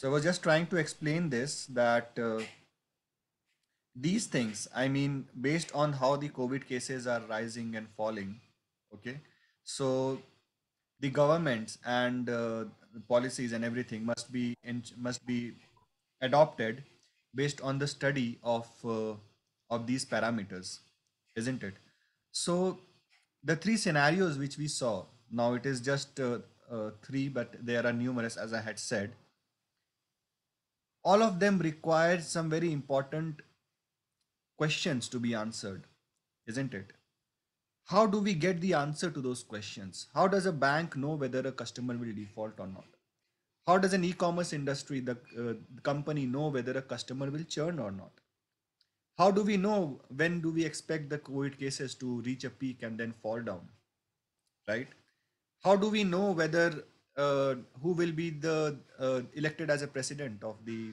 So I was just trying to explain this that uh, these things, I mean, based on how the COVID cases are rising and falling, okay, so the governments and uh, the policies and everything must be in, must be adopted based on the study of uh, of these parameters, isn't it? So the three scenarios which we saw now it is just uh, uh three, but there are numerous as I had said all of them require some very important questions to be answered isn't it how do we get the answer to those questions how does a bank know whether a customer will default or not how does an e-commerce industry the, uh, the company know whether a customer will churn or not how do we know when do we expect the covid cases to reach a peak and then fall down right how do we know whether uh, who will be the uh, elected as a president of the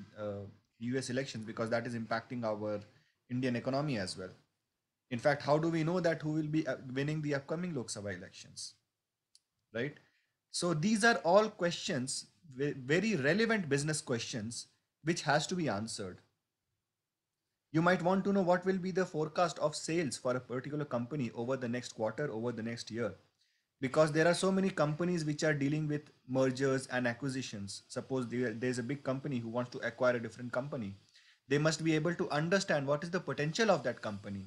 US uh, elections because that is impacting our Indian economy as well. In fact, how do we know that who will be winning the upcoming Lok Sabha elections? Right? So these are all questions, very relevant business questions, which has to be answered. You might want to know what will be the forecast of sales for a particular company over the next quarter, over the next year because there are so many companies which are dealing with mergers and acquisitions suppose there's a big company who wants to acquire a different company they must be able to understand what is the potential of that company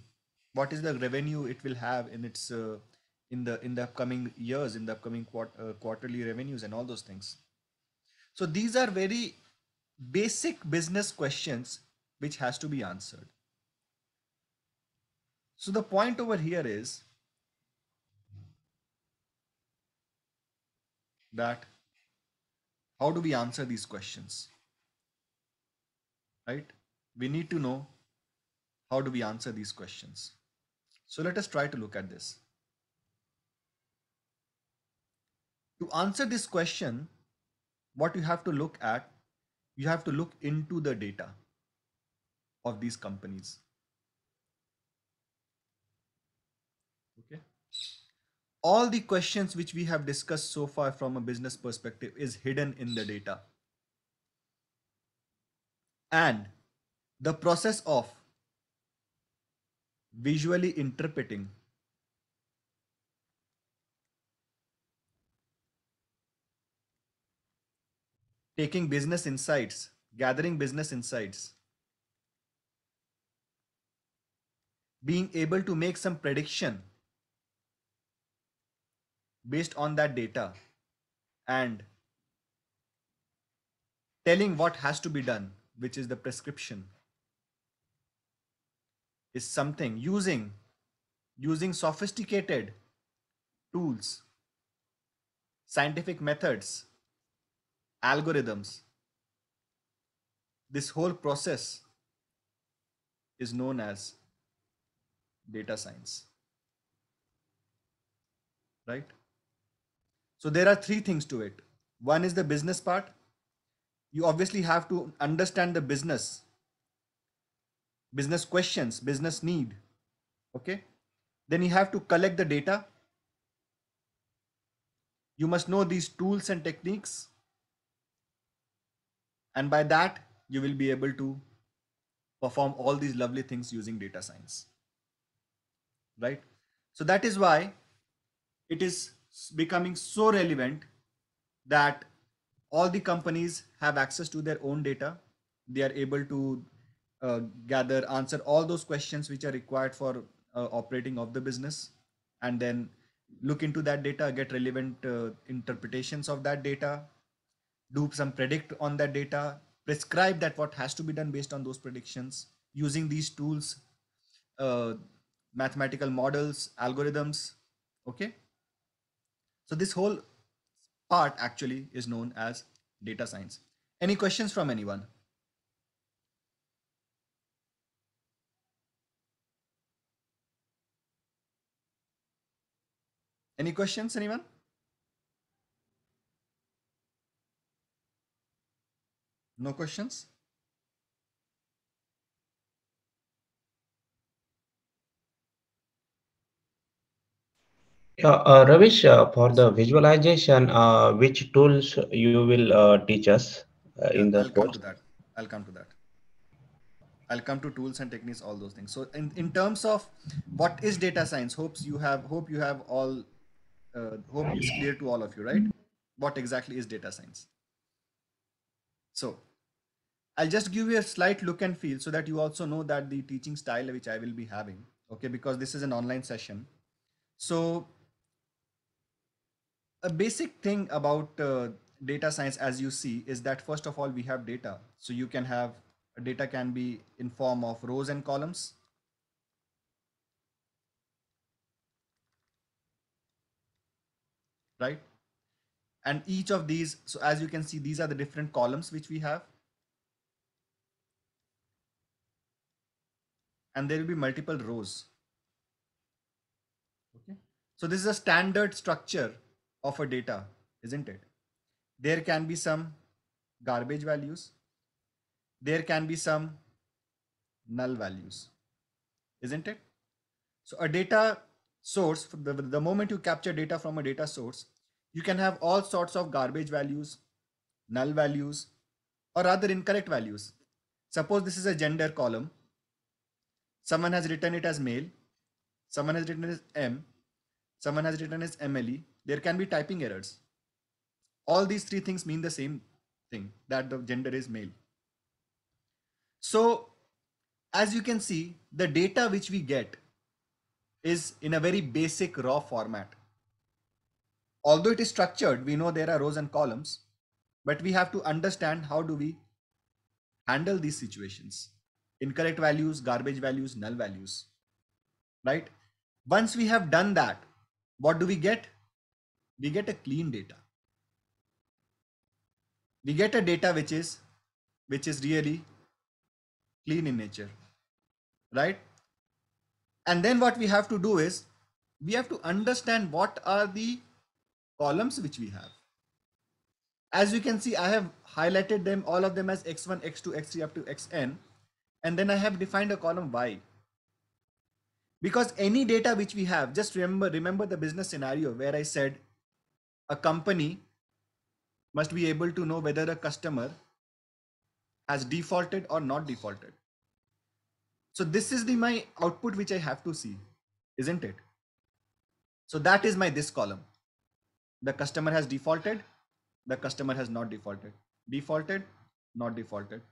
what is the revenue it will have in its uh, in the in the upcoming years in the upcoming quart- uh, quarterly revenues and all those things so these are very basic business questions which has to be answered so the point over here is that how do we answer these questions? Right? We need to know how do we answer these questions. So let us try to look at this. To answer this question, what you have to look at, you have to look into the data of these companies. Okay all the questions which we have discussed so far from a business perspective is hidden in the data. And the process of visually interpreting taking business insights, gathering business insights, being able to make some prediction based on that data and telling what has to be done, which is the prescription, is something using using sophisticated tools, scientific methods, algorithms. This whole process is known as data science. Right? So there are three things to it. One is the business part. You obviously have to understand the business, business questions, business need. Okay. Then you have to collect the data. You must know these tools and techniques. And by that, you will be able to perform all these lovely things using data science right so that is why it is becoming so relevant that all the companies have access to their own data. They are able to uh, gather, answer all those questions which are required for uh, operating of the business, and then look into that data, get relevant uh, interpretations of that data, do some predict on that data, prescribe that what has to be done based on those predictions using these tools, uh, mathematical models, algorithms. Okay. So this whole part actually is known as data science. Any questions from anyone? Any questions, anyone? No questions? Uh, Ravish, uh, for the visualization, uh, which tools you will uh, teach us in the I'll course? Come to that. I'll come to that. I'll come to tools and techniques, all those things. So in, in terms of what is data science, hopes you have hope you have all uh, hope is clear to all of you, right? What exactly is data science? So I'll just give you a slight look and feel so that you also know that the teaching style which I will be having, okay, because this is an online session. So a basic thing about uh, data science as you see is that first of all we have data so you can have data can be in form of rows and columns right and each of these so as you can see these are the different columns which we have and there will be multiple rows okay so this is a standard structure of a data, isn't it? There can be some garbage values. There can be some null values, isn't it? So a data source, the, the moment you capture data from a data source, you can have all sorts of garbage values, null values, or rather incorrect values. Suppose this is a gender column. Someone has written it as male. Someone has written it as M. Someone has written it as MLE there can be typing errors all these three things mean the same thing that the gender is male so as you can see the data which we get is in a very basic raw format although it is structured we know there are rows and columns but we have to understand how do we handle these situations incorrect values garbage values null values right once we have done that what do we get we get a clean data. We get a data which is which is really clean in nature, right? And then what we have to do is we have to understand what are the columns which we have. As you can see, I have highlighted them all of them as x1, x2, x3 up to xn. And then I have defined a column y. Because any data which we have, just remember, remember the business scenario where I said a company must be able to know whether a customer has defaulted or not defaulted. So this is the my output which I have to see, isn't it? So that is my this column. The customer has defaulted, the customer has not defaulted, defaulted, not defaulted,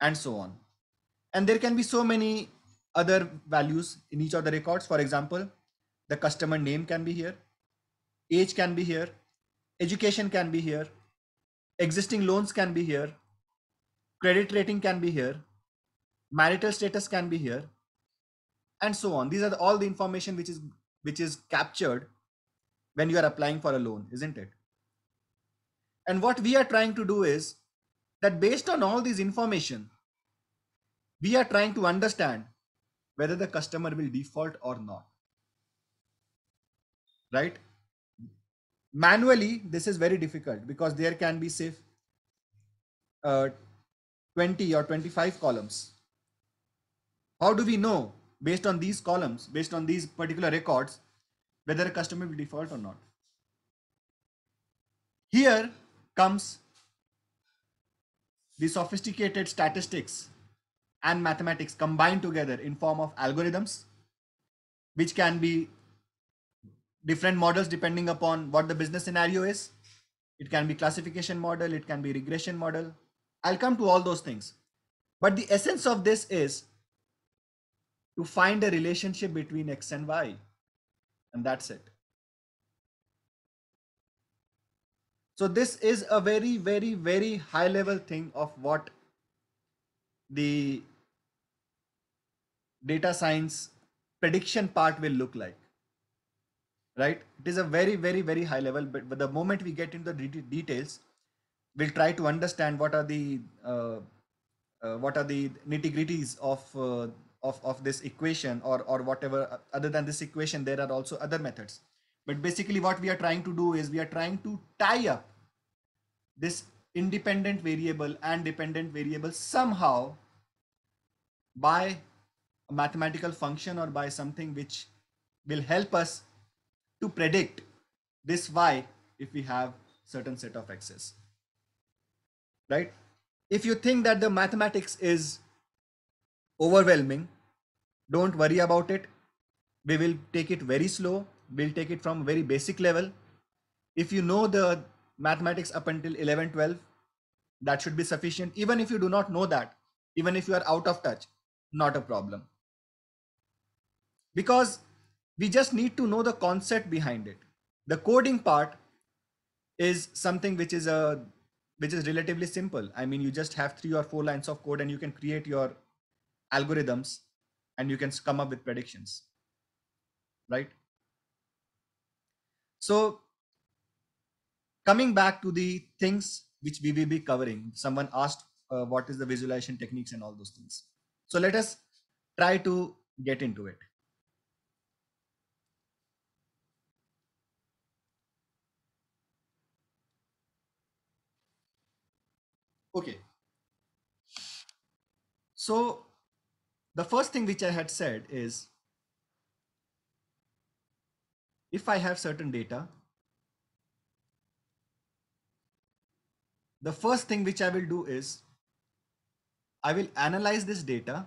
and so on. And there can be so many other values in each of the records. For example, the customer name can be here, age can be here education can be here existing loans can be here credit rating can be here marital status can be here and so on these are the, all the information which is which is captured when you are applying for a loan isn't it and what we are trying to do is that based on all these information we are trying to understand whether the customer will default or not right manually this is very difficult because there can be say uh, 20 or 25 columns how do we know based on these columns based on these particular records whether a customer will default or not here comes the sophisticated statistics and mathematics combined together in form of algorithms which can be different models depending upon what the business scenario is. It can be classification model, it can be regression model. I'll come to all those things. But the essence of this is to find a relationship between X and Y. And that's it. So this is a very, very, very high level thing of what the data science prediction part will look like right? It is a very, very, very high level, but, but the moment we get into the de details, we'll try to understand what are the uh, uh, what are the nitty gritties of uh, of of this equation or or whatever. Uh, other than this equation, there are also other methods. But basically, what we are trying to do is we are trying to tie up this independent variable and dependent variable somehow by a mathematical function or by something which will help us to predict this y if we have certain set of x's right if you think that the mathematics is overwhelming don't worry about it we will take it very slow we'll take it from very basic level if you know the mathematics up until 11 12 that should be sufficient even if you do not know that even if you are out of touch not a problem because we just need to know the concept behind it. The coding part is something which is a which is relatively simple. I mean, you just have three or four lines of code and you can create your algorithms and you can come up with predictions, right? So coming back to the things which we will be covering, someone asked uh, what is the visualization techniques and all those things. So let us try to get into it. Okay. So the first thing which I had said is if I have certain data, the first thing which I will do is I will analyze this data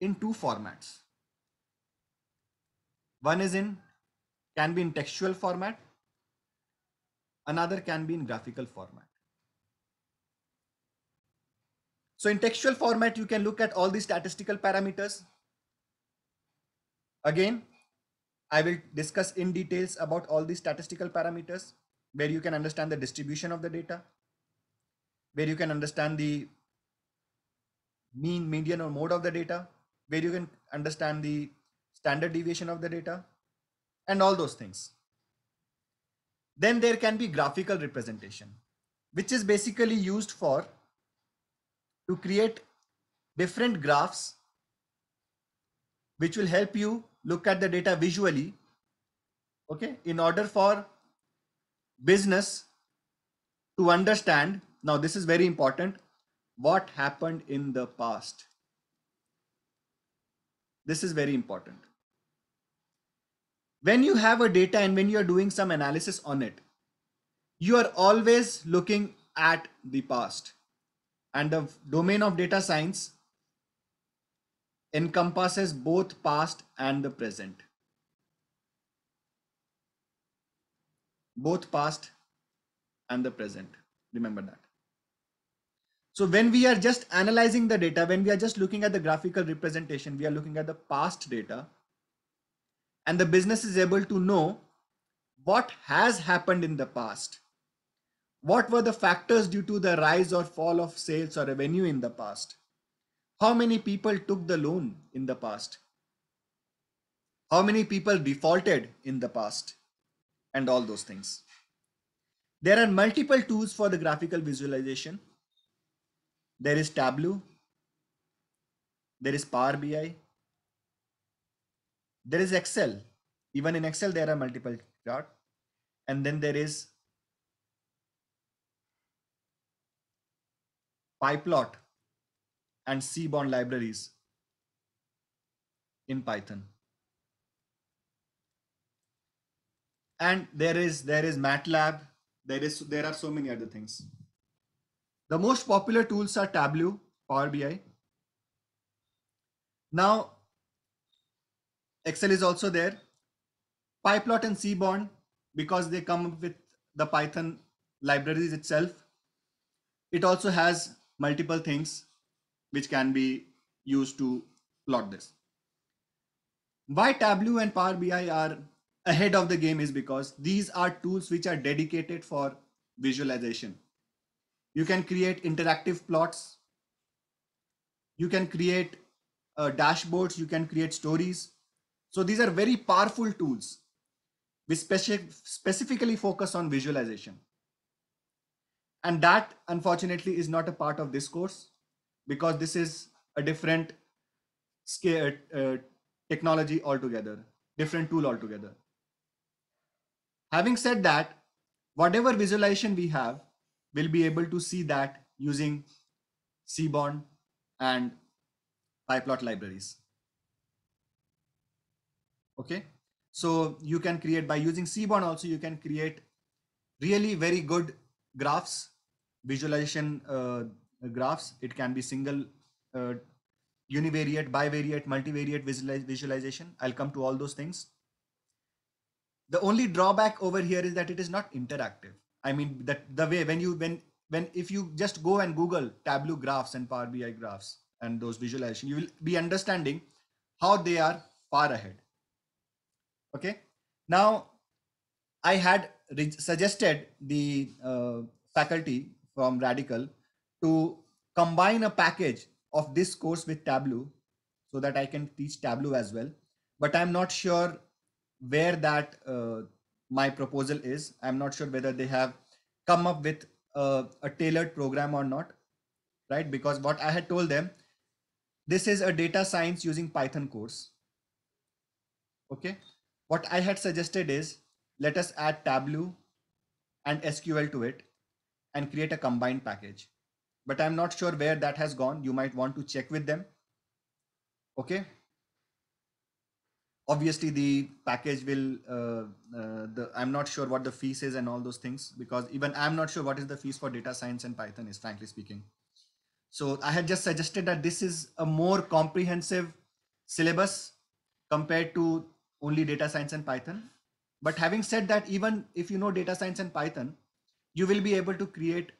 in two formats. One is in can be in textual format Another can be in graphical format. So in textual format, you can look at all the statistical parameters. Again, I will discuss in details about all the statistical parameters where you can understand the distribution of the data, where you can understand the mean, median or mode of the data, where you can understand the standard deviation of the data and all those things. Then there can be graphical representation, which is basically used for to create different graphs, which will help you look at the data visually. Okay, in order for business to understand, now this is very important, what happened in the past. This is very important when you have a data and when you are doing some analysis on it you are always looking at the past and the domain of data science encompasses both past and the present both past and the present remember that so when we are just analyzing the data when we are just looking at the graphical representation we are looking at the past data and the business is able to know what has happened in the past. What were the factors due to the rise or fall of sales or revenue in the past? How many people took the loan in the past? How many people defaulted in the past? And all those things. There are multiple tools for the graphical visualization. There is Tableau. There is Power BI. There is Excel. Even in Excel, there are multiple chart. And then there is PyPlot and Seaborn libraries in Python. And there is there is MATLAB. There is there are so many other things. The most popular tools are Tableau, Power BI. Now Excel is also there. PyPlot and Seaborn, because they come with the Python libraries itself. It also has multiple things which can be used to plot this. Why Tableau and Power BI are ahead of the game is because these are tools which are dedicated for visualization. You can create interactive plots. You can create uh, dashboards. You can create stories. So these are very powerful tools. We speci specifically focus on visualization. And that unfortunately is not a part of this course because this is a different scale, uh, technology altogether, different tool altogether. Having said that, whatever visualization we have, we'll be able to see that using Seaborn and PyPlot libraries okay so you can create by using seaborn also you can create really very good graphs visualization uh, graphs it can be single uh, univariate bivariate multivariate visualiz visualization i'll come to all those things the only drawback over here is that it is not interactive i mean that the way when you when when if you just go and google tableau graphs and power bi graphs and those visualization you will be understanding how they are far ahead okay now i had suggested the uh, faculty from radical to combine a package of this course with tableau so that i can teach tableau as well but i'm not sure where that uh, my proposal is i'm not sure whether they have come up with a tailored program or not right because what i had told them this is a data science using python course okay what I had suggested is let us add Tableau and SQL to it and create a combined package. But I'm not sure where that has gone. You might want to check with them. Okay. Obviously, the package will, uh, uh, the, I'm not sure what the fees is and all those things because even I'm not sure what is the fees for data science and Python is, frankly speaking. So I had just suggested that this is a more comprehensive syllabus compared to only data science and Python. But having said that, even if you know data science and Python, you will be able to create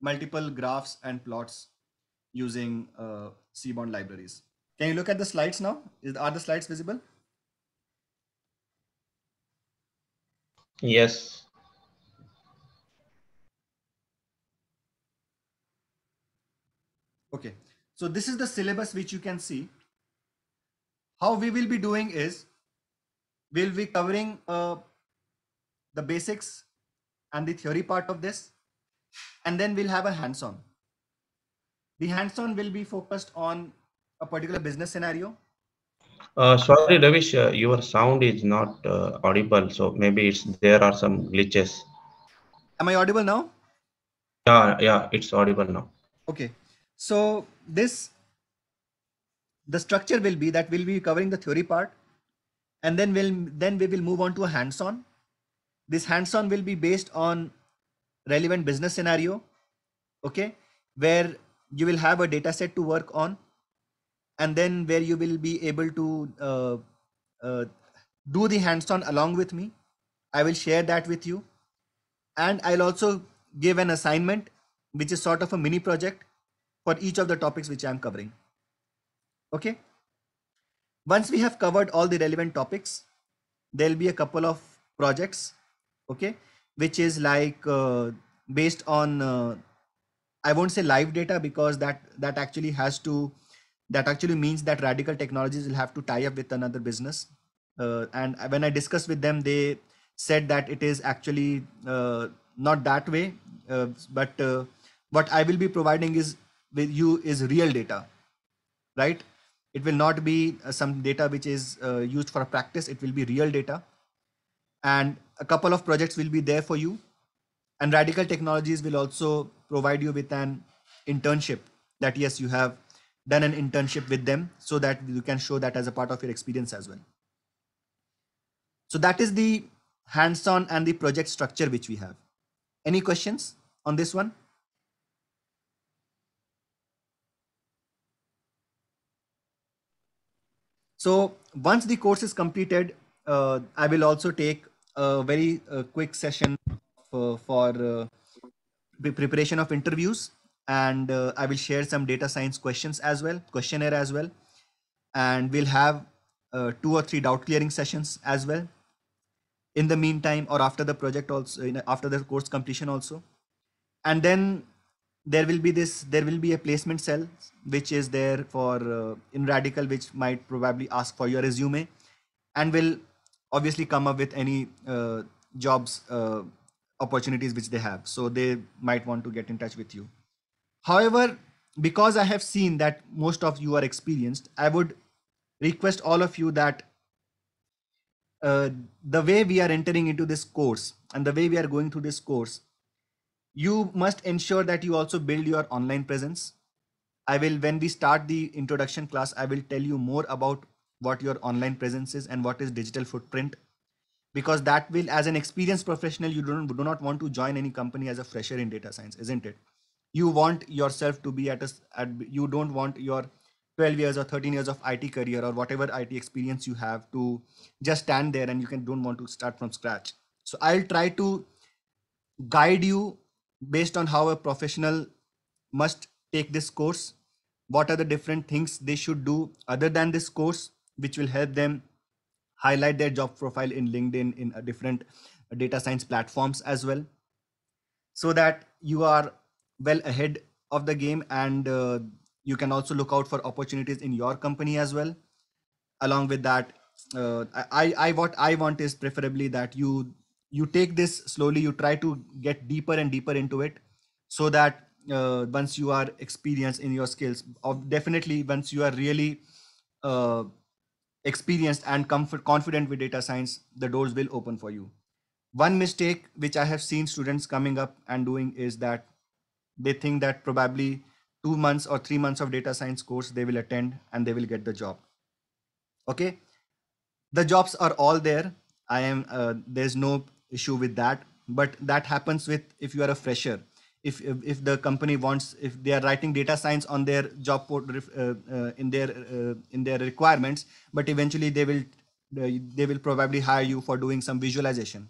multiple graphs and plots using uh, Seaborn libraries. Can you look at the slides now? Is, are the slides visible? Yes. Okay, so this is the syllabus which you can see. How we will be doing is we'll be covering uh, the basics and the theory part of this and then we'll have a hands-on the hands-on will be focused on a particular business scenario uh, sorry ravish uh, your sound is not uh, audible so maybe it's there are some glitches am i audible now yeah yeah it's audible now okay so this the structure will be that we'll be covering the theory part and then we'll then we will move on to a hands-on this hands-on will be based on relevant business scenario okay where you will have a data set to work on and then where you will be able to uh, uh, do the hands-on along with me i will share that with you and i'll also give an assignment which is sort of a mini project for each of the topics which i'm covering okay once we have covered all the relevant topics, there'll be a couple of projects, okay, which is like uh, based on, uh, I won't say live data because that, that actually has to, that actually means that Radical Technologies will have to tie up with another business. Uh, and when I discussed with them, they said that it is actually uh, not that way, uh, but uh, what I will be providing is with you is real data, right? it will not be uh, some data which is uh, used for practice it will be real data and a couple of projects will be there for you and radical technologies will also provide you with an internship that yes you have done an internship with them so that you can show that as a part of your experience as well so that is the hands-on and the project structure which we have any questions on this one So once the course is completed, uh, I will also take a very uh, quick session for, for uh, preparation of interviews. And uh, I will share some data science questions as well, questionnaire as well. And we'll have uh, two or three doubt clearing sessions as well. In the meantime, or after the project also, after the course completion also. And then there will be this there will be a placement cell which is there for uh, in radical which might probably ask for your resume and will obviously come up with any uh, jobs uh, opportunities which they have so they might want to get in touch with you however because i have seen that most of you are experienced i would request all of you that uh, the way we are entering into this course and the way we are going through this course you must ensure that you also build your online presence. I will, when we start the introduction class, I will tell you more about what your online presence is and what is digital footprint because that will as an experienced professional you don't do not want to join any company as a fresher in data science isn't it you want yourself to be at a at, you don't want your 12 years or 13 years of IT career or whatever IT experience you have to just stand there and you can don't want to start from scratch so i'll try to guide you based on how a professional must take this course what are the different things they should do other than this course which will help them highlight their job profile in linkedin in different data science platforms as well so that you are well ahead of the game and uh, you can also look out for opportunities in your company as well along with that uh, i i what i want is preferably that you you take this slowly you try to get deeper and deeper into it so that uh, once you are experienced in your skills of definitely once you are really uh, experienced and comfort confident with data science the doors will open for you one mistake which i have seen students coming up and doing is that they think that probably two months or three months of data science course they will attend and they will get the job okay the jobs are all there i am uh, there's no issue with that but that happens with if you are a fresher if, if, if the company wants if they are writing data science on their job port, uh, uh, in their uh, in their requirements but eventually they will uh, they will probably hire you for doing some visualization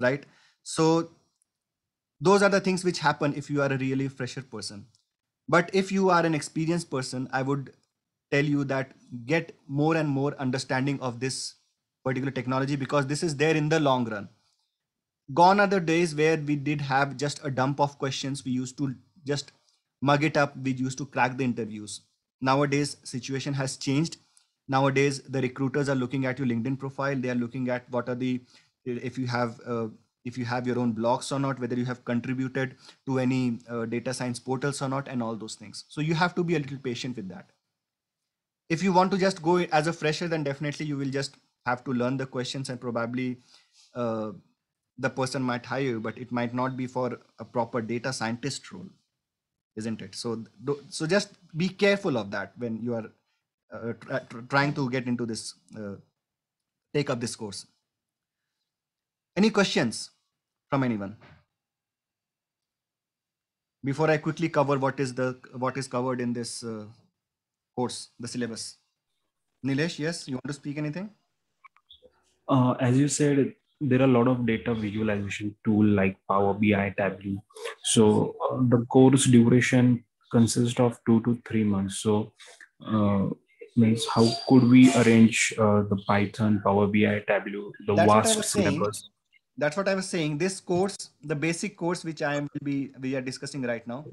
right so those are the things which happen if you are a really fresher person but if you are an experienced person i would tell you that get more and more understanding of this particular technology because this is there in the long run gone are the days where we did have just a dump of questions we used to just mug it up we used to crack the interviews nowadays situation has changed nowadays the recruiters are looking at your linkedin profile they are looking at what are the if you have uh, if you have your own blogs or not whether you have contributed to any uh, data science portals or not and all those things so you have to be a little patient with that if you want to just go as a fresher then definitely you will just have to learn the questions and probably uh, the person might hire you, but it might not be for a proper data scientist role, isn't it? So, so just be careful of that when you are uh, tr tr trying to get into this, uh, take up this course. Any questions from anyone? Before I quickly cover what is the what is covered in this uh, course, the syllabus. Nilesh, yes, you want to speak anything? Uh, as you said, there are a lot of data visualization tool like Power BI, Tableau. So uh, the course duration consists of two to three months. So uh, means how could we arrange uh, the Python, Power BI, Tableau, the that's vast syllabus? Saying. That's what I was saying. This course, the basic course which I am will be we are discussing right now,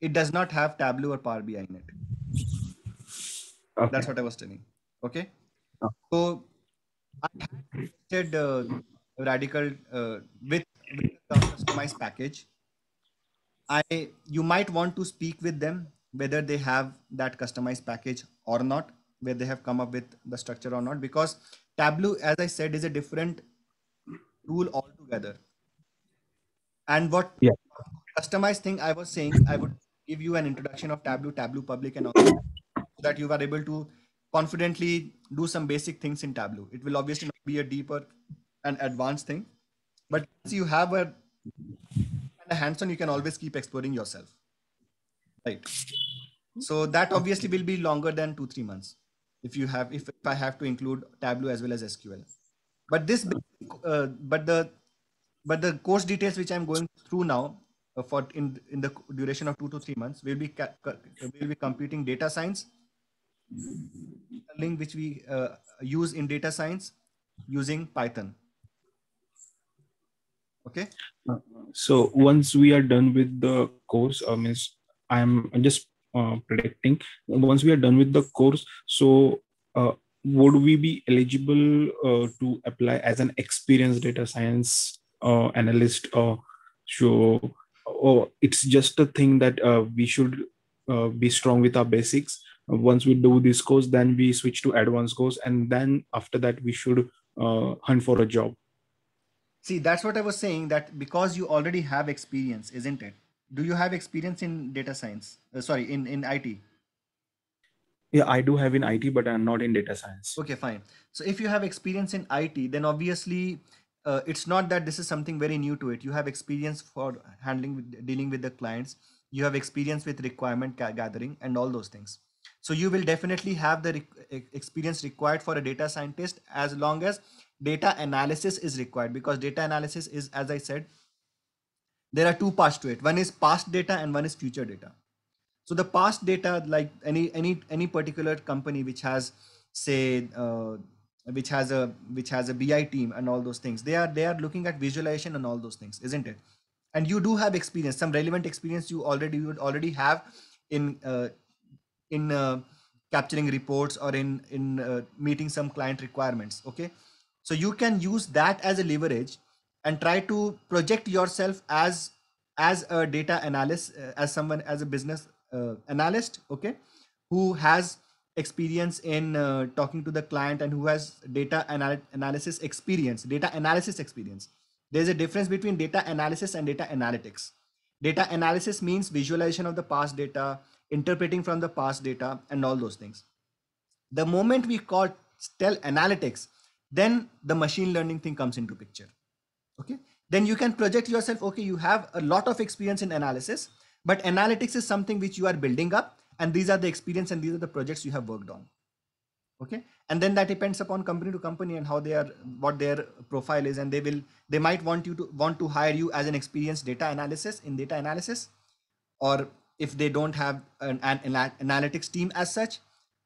it does not have Tableau or Power BI in it. Okay. That's what I was telling. Okay. Oh. So I said. uh, radical uh, with, with the customized package. I you might want to speak with them whether they have that customized package or not, where they have come up with the structure or not, because Tableau, as I said, is a different rule altogether. And what yeah. customized thing I was saying, I would give you an introduction of Tableau, Tableau Public, and all that, so that you are able to confidently do some basic things in Tableau. It will obviously not be a deeper an advanced thing but you have a, a hands-on you can always keep exploring yourself right so that obviously will be longer than two three months if you have if, if i have to include tableau as well as sql but this uh, but the but the course details which i'm going through now uh, for in in the duration of 2 to 3 months we'll be we'll be computing data science link which we uh, use in data science using python okay uh, so once we are done with the course uh, i mean i'm just uh, predicting once we are done with the course so uh, would we be eligible uh, to apply as an experienced data science uh, analyst or so or it's just a thing that we should be strong with our basics once we do this course then we switch to advanced course and then after that we should hunt for a job See, that's what I was saying that because you already have experience, isn't it? Do you have experience in data science? Uh, sorry, in, in IT? Yeah, I do have in IT, but I'm not in data science. Okay, fine. So if you have experience in IT, then obviously uh, it's not that this is something very new to it. You have experience for handling, dealing with the clients. You have experience with requirement gathering and all those things. So you will definitely have the re experience required for a data scientist as long as data analysis is required because data analysis is, as I said, there are two parts to it. One is past data and one is future data. So the past data, like any any any particular company which has, say, uh, which has a which has a BI team and all those things, they are they are looking at visualization and all those things, isn't it? And you do have experience, some relevant experience you already you would already have in uh, in uh, capturing reports or in in uh, meeting some client requirements. Okay, so you can use that as a leverage and try to project yourself as as a data analyst, uh, as someone as a business uh, analyst, okay, who has experience in uh, talking to the client and who has data anal analysis experience, data analysis experience. There's a difference between data analysis and data analytics. Data analysis means visualization of the past data, interpreting from the past data, and all those things. The moment we call tell analytics then the machine learning thing comes into picture okay then you can project yourself okay you have a lot of experience in analysis but analytics is something which you are building up and these are the experience and these are the projects you have worked on okay and then that depends upon company to company and how they are what their profile is and they will they might want you to want to hire you as an experienced data analysis in data analysis or if they don't have an, an, an analytics team as such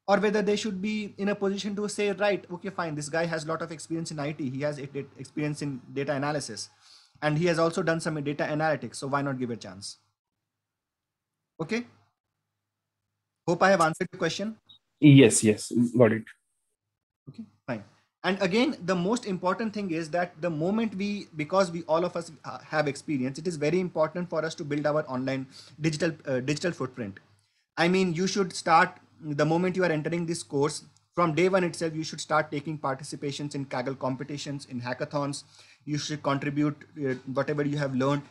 or whether they should be in a position to say right okay fine this guy has a lot of experience in it he has experience in data analysis and he has also done some data analytics so why not give it a chance okay hope i have answered the question yes yes got it okay fine and again the most important thing is that the moment we because we all of us have experience it is very important for us to build our online digital uh, digital footprint i mean you should start the moment you are entering this course, from day one itself, you should start taking participations in Kaggle competitions, in hackathons. You should contribute uh, whatever you have learned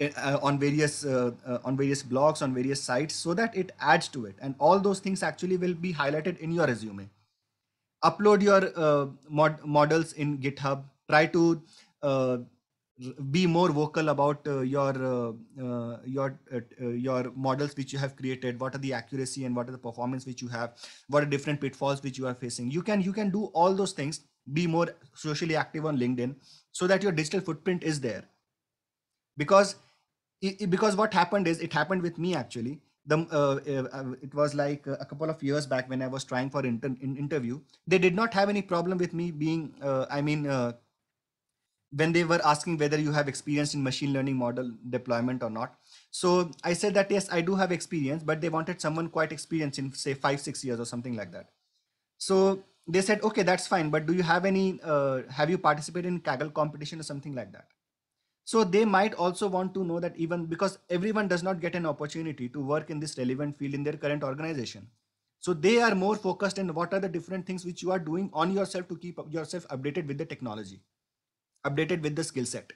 uh, on various uh, uh, on various blogs on various sites so that it adds to it and all those things actually will be highlighted in your resume upload your uh, mod models in github try to be more vocal about uh, your uh, uh your uh, uh, your models which you have created what are the accuracy and what are the performance which you have what are different pitfalls which you are facing you can you can do all those things be more socially active on linkedin so that your digital footprint is there because it, because what happened is it happened with me actually the, uh, uh, it was like a couple of years back when I was trying for inter- in interview. They did not have any problem with me being, uh, I mean, when they were asking whether you have experience in machine learning model deployment or not so i said that yes i do have experience but they wanted someone quite experienced in say five six years or something like that so they said okay that's fine but do you have any uh, have you participated in kaggle competition or something like that so they might also want to know that even because everyone does not get an opportunity to work in this relevant field in their current organization so they are more focused in what are the different things which you are doing on yourself to keep yourself updated with the technology updated with the skill set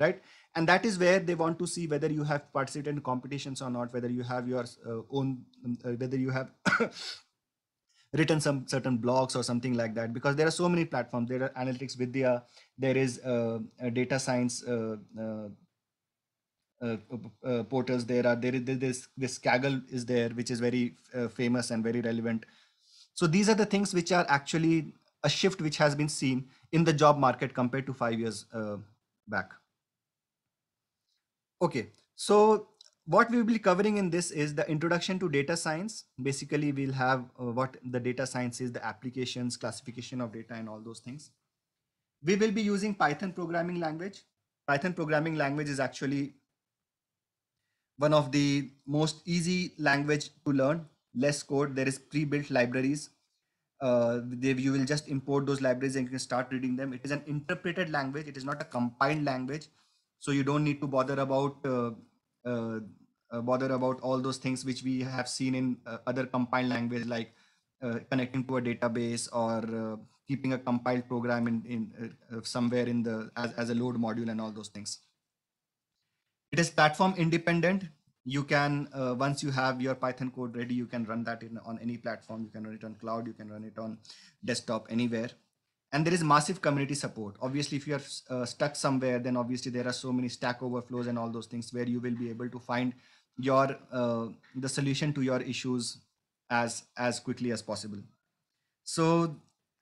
right and that is where they want to see whether you have participated in competitions or not whether you have your uh, own um, uh, whether you have written some certain blogs or something like that because there are so many platforms there are analytics vidya there is uh, uh data science uh, uh, portals there are there is this this kaggle is there which is very famous and very relevant so these are the things which are actually a shift which has been seen in the job market compared to five years uh, back. Okay, so what we will be covering in this is the introduction to data science. Basically, we'll have uh, what the data science is, the applications, classification of data and all those things. We will be using Python programming language. Python programming language is actually one of the most easy language to learn, less code. There is pre-built libraries uh, they, you will just import those libraries and you can start reading them. It is an interpreted language. It is not a compiled language. So you don't need to bother about uh, uh, uh bother about all those things which we have seen in uh, other compiled language like uh, connecting to a database or keeping a compiled program in, in somewhere in the as, as a load module and all those things. It is platform independent you can uh, once you have your python code ready you can run that in, on any platform you can run it on cloud you can run it on desktop anywhere and there is massive community support obviously if you are uh, stuck somewhere then obviously there are so many stack overflows and all those things where you will be able to find your uh, the solution to your issues as as quickly as possible so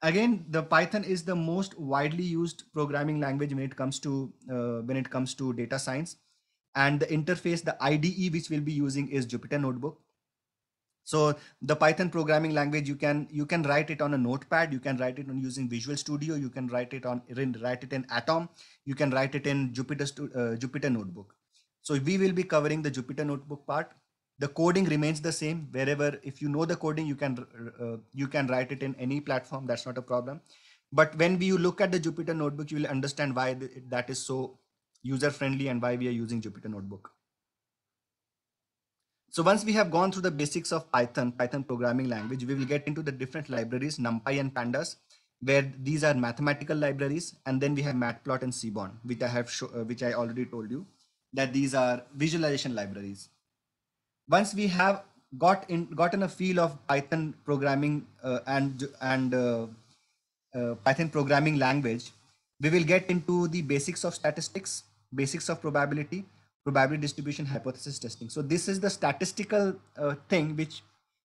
again the python is the most widely used programming language when it comes to uh, when it comes to data science and the interface, the IDE, which we'll be using is Jupyter Notebook. So the Python programming language, you can you can write it on a notepad, you can write it on using Visual Studio, you can write it on write it in Atom, you can write it in Jupyter uh, Jupyter Notebook. So we will be covering the Jupyter Notebook part. The coding remains the same wherever if you know the coding, you can uh, you can write it in any platform. That's not a problem. But when we, you look at the Jupyter Notebook, you will understand why that is so user friendly and why we are using Jupyter Notebook. So once we have gone through the basics of Python, Python programming language, we will get into the different libraries, NumPy and Pandas, where these are mathematical libraries. And then we have Matplot and Seaborn, which I have, uh, which I already told you that these are visualization libraries. Once we have got in, gotten a feel of Python programming uh, and, and uh, uh Python programming language, we will get into the basics of statistics basics of probability, probability distribution hypothesis testing. So this is the statistical uh, thing which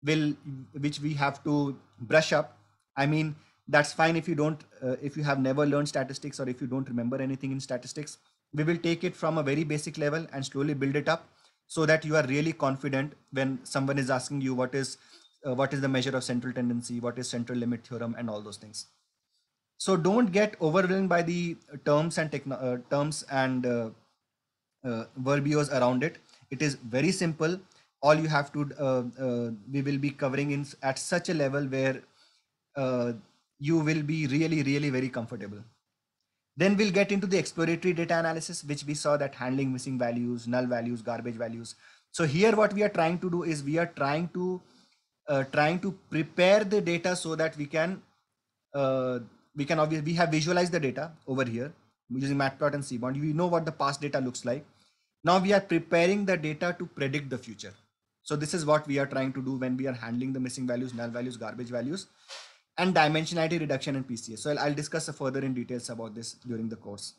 will which we have to brush up. I mean, that's fine if you don't uh, if you have never learned statistics or if you don't remember anything in statistics. We will take it from a very basic level and slowly build it up so that you are really confident when someone is asking you what is uh, what is the measure of central tendency, what is central limit theorem and all those things. So don't get overwhelmed by the terms and techno- uh, terms and uh, uh, verbios around it. It is very simple. All you have to we will be covering in at such a level where you will be really really very comfortable then we'll get into the exploratory data analysis which we saw that handling missing values null values garbage values so here what we are trying to do is we are trying to uh, trying to prepare the data so that we can uh, we can obviously we have visualized the data over here using matplot and cbond we know what the past data looks like now we are preparing the data to predict the future so this is what we are trying to do when we are handling the missing values null values garbage values and dimensionality reduction and pca so i'll, I'll discuss further in details about this during the course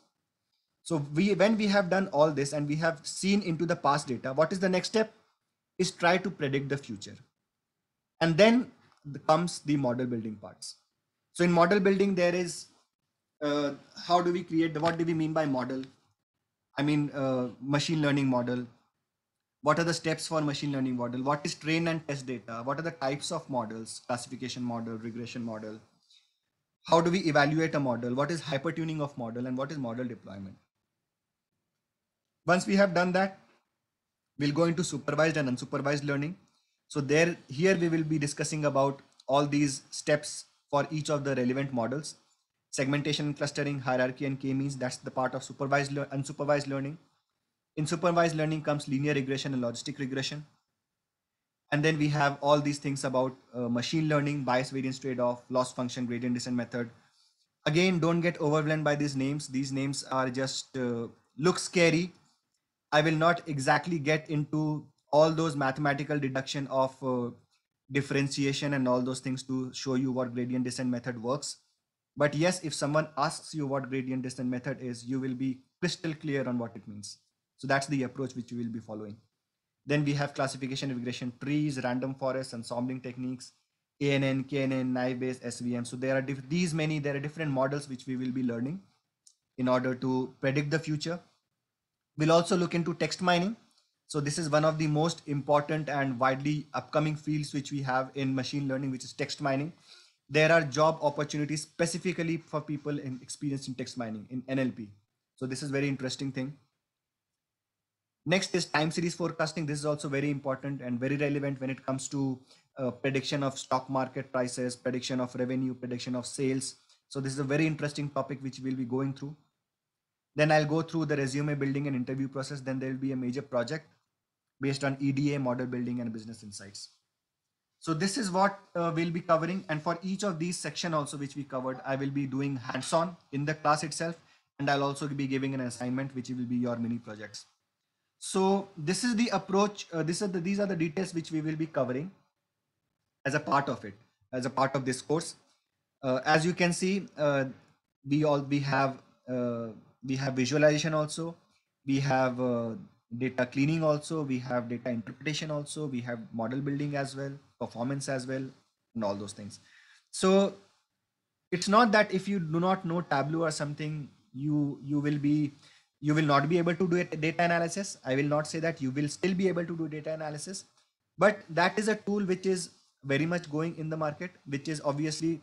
so we when we have done all this and we have seen into the past data what is the next step is try to predict the future and then comes the model building parts so in model building, there is uh, how do we create, what do we mean by model? I mean, uh, machine learning model. What are the steps for machine learning model? What is train and test data? What are the types of models, classification model, regression model? How do we evaluate a model? What is hypertuning of model and what is model deployment? Once we have done that, we'll go into supervised and unsupervised learning. So there, here we will be discussing about all these steps for each of the relevant models. Segmentation, clustering, hierarchy, and k-means, that's the part of supervised le unsupervised learning. In supervised learning comes linear regression and logistic regression. And then we have all these things about uh, machine learning, bias variance trade-off, loss function, gradient descent method. Again, don't get overwhelmed by these names. These names are just uh, look scary. I will not exactly get into all those mathematical deduction of uh, differentiation and all those things to show you what gradient descent method works. But yes, if someone asks you what gradient descent method is, you will be crystal clear on what it means. So that's the approach which you will be following. Then we have classification regression trees, random forests, ensemble techniques, ANN, KNN, naive Bayes, SVM. So there are these many, there are different models which we will be learning in order to predict the future. We'll also look into text mining so this is one of the most important and widely upcoming fields which we have in machine learning, which is text mining. There are job opportunities specifically for people in experienced in text mining in NLP. So this is very interesting thing. Next is time series forecasting. This is also very important and very relevant when it comes to uh, prediction of stock market prices, prediction of revenue, prediction of sales. So this is a very interesting topic which we'll be going through. Then I'll go through the resume building and interview process. Then there'll be a major project based on EDA model building and business insights. So this is what uh, we'll be covering. And for each of these section also, which we covered, I will be doing hands-on in the class itself. And I'll also be giving an assignment, which will be your mini projects. So this is the approach. Uh, this are the, these are the details which we will be covering as a part of it, as a part of this course. Uh, as you can see, uh, we all, we have, uh, we have visualization also. We have uh, data cleaning also, we have data interpretation also, we have model building as well, performance as well, and all those things. So it's not that if you do not know Tableau or something, you you will be you will not be able to do data analysis. I will not say that you will still be able to do data analysis, but that is a tool which is very much going in the market, which is obviously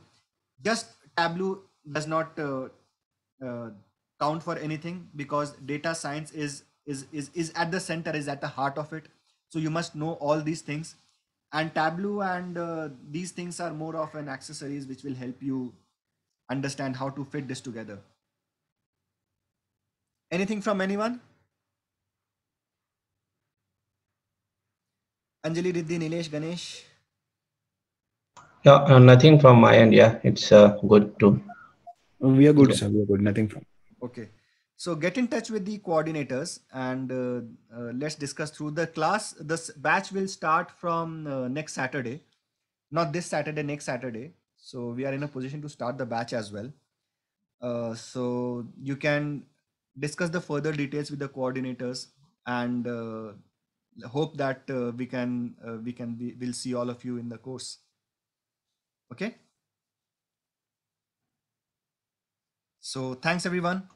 just Tableau does not uh, uh, count for anything because data science is is is is at the center is at the heart of it so you must know all these things and tableau and uh, these things are more of an accessories which will help you understand how to fit this together anything from anyone anjali riddhi nilesh ganesh no, uh, nothing from my end yeah it's uh, good too we are good yeah. sir we are good nothing from okay so get in touch with the coordinators and uh, uh, let's discuss through the class. This batch will start from uh, next Saturday, not this Saturday, next Saturday. So we are in a position to start the batch as well. Uh, so you can discuss the further details with the coordinators and uh, hope that uh, we can we can be, we'll see all of you in the course. Okay. So thanks everyone.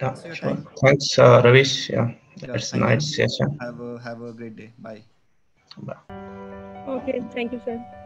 Yeah, sure. Thanks, uh, Ravish. Yeah, yeah nice. Yes, yeah. Have a have a great day. Bye. Bye. Okay. Thank you, sir.